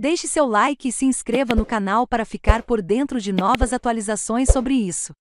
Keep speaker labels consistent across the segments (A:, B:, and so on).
A: Deixe seu like e se inscreva no canal para ficar por dentro de novas atualizações sobre isso.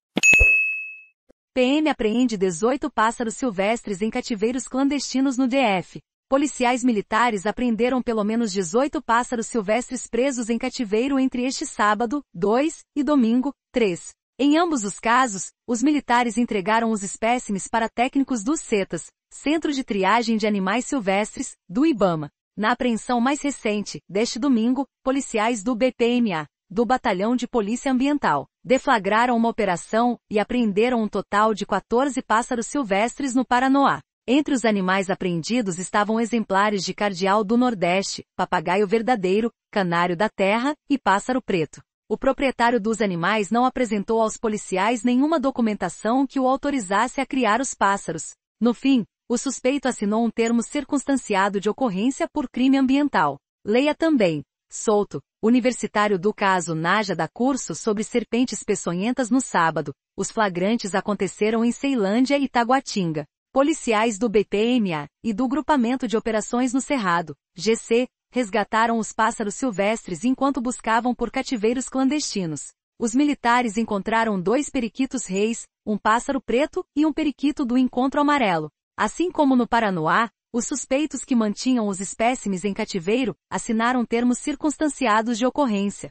A: PM apreende 18 pássaros silvestres em cativeiros clandestinos no DF. Policiais militares apreenderam pelo menos 18 pássaros silvestres presos em cativeiro entre este sábado, 2, e domingo, 3. Em ambos os casos, os militares entregaram os espécimes para técnicos do CETAS, Centro de Triagem de Animais Silvestres, do IBAMA. Na apreensão mais recente, deste domingo, policiais do BPMA, do Batalhão de Polícia Ambiental, deflagraram uma operação e apreenderam um total de 14 pássaros silvestres no Paranoá. Entre os animais apreendidos estavam exemplares de cardeal do Nordeste, papagaio verdadeiro, canário da terra e pássaro preto. O proprietário dos animais não apresentou aos policiais nenhuma documentação que o autorizasse a criar os pássaros. No fim, o suspeito assinou um termo circunstanciado de ocorrência por crime ambiental. Leia também. Solto, universitário do caso Naja da curso sobre serpentes peçonhentas no sábado. Os flagrantes aconteceram em Ceilândia e Taguatinga. Policiais do BPMA e do Grupamento de Operações no Cerrado, GC, resgataram os pássaros silvestres enquanto buscavam por cativeiros clandestinos. Os militares encontraram dois periquitos reis, um pássaro preto e um periquito do encontro amarelo. Assim como no Paranoá, os suspeitos que mantinham os espécimes em cativeiro assinaram termos circunstanciados de ocorrência,